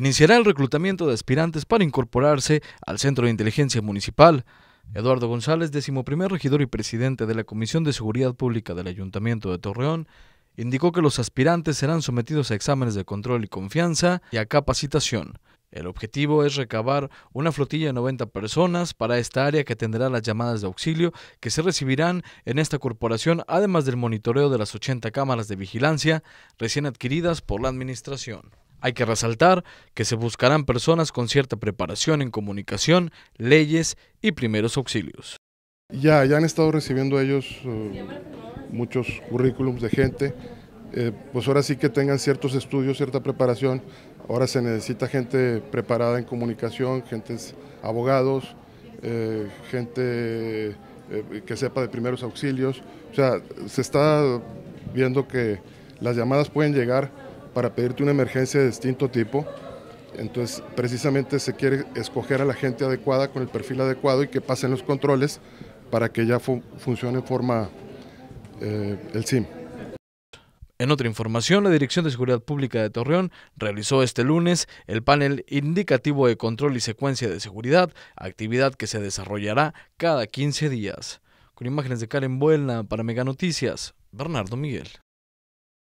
iniciará el reclutamiento de aspirantes para incorporarse al Centro de Inteligencia Municipal. Eduardo González, decimoprimer regidor y presidente de la Comisión de Seguridad Pública del Ayuntamiento de Torreón, indicó que los aspirantes serán sometidos a exámenes de control y confianza y a capacitación. El objetivo es recabar una flotilla de 90 personas para esta área que atenderá las llamadas de auxilio que se recibirán en esta corporación, además del monitoreo de las 80 cámaras de vigilancia recién adquiridas por la Administración. Hay que resaltar que se buscarán personas con cierta preparación en comunicación, leyes y primeros auxilios. Ya, ya han estado recibiendo ellos eh, muchos currículums de gente, eh, pues ahora sí que tengan ciertos estudios, cierta preparación. Ahora se necesita gente preparada en comunicación, gente abogados, eh, gente que sepa de primeros auxilios. O sea, se está viendo que las llamadas pueden llegar para pedirte una emergencia de distinto tipo. Entonces, precisamente se quiere escoger a la gente adecuada con el perfil adecuado y que pasen los controles para que ya funcione en forma eh, el SIM. En otra información, la Dirección de Seguridad Pública de Torreón realizó este lunes el panel indicativo de control y secuencia de seguridad, actividad que se desarrollará cada 15 días. Con imágenes de Karen Buelna para Mega Noticias, Bernardo Miguel.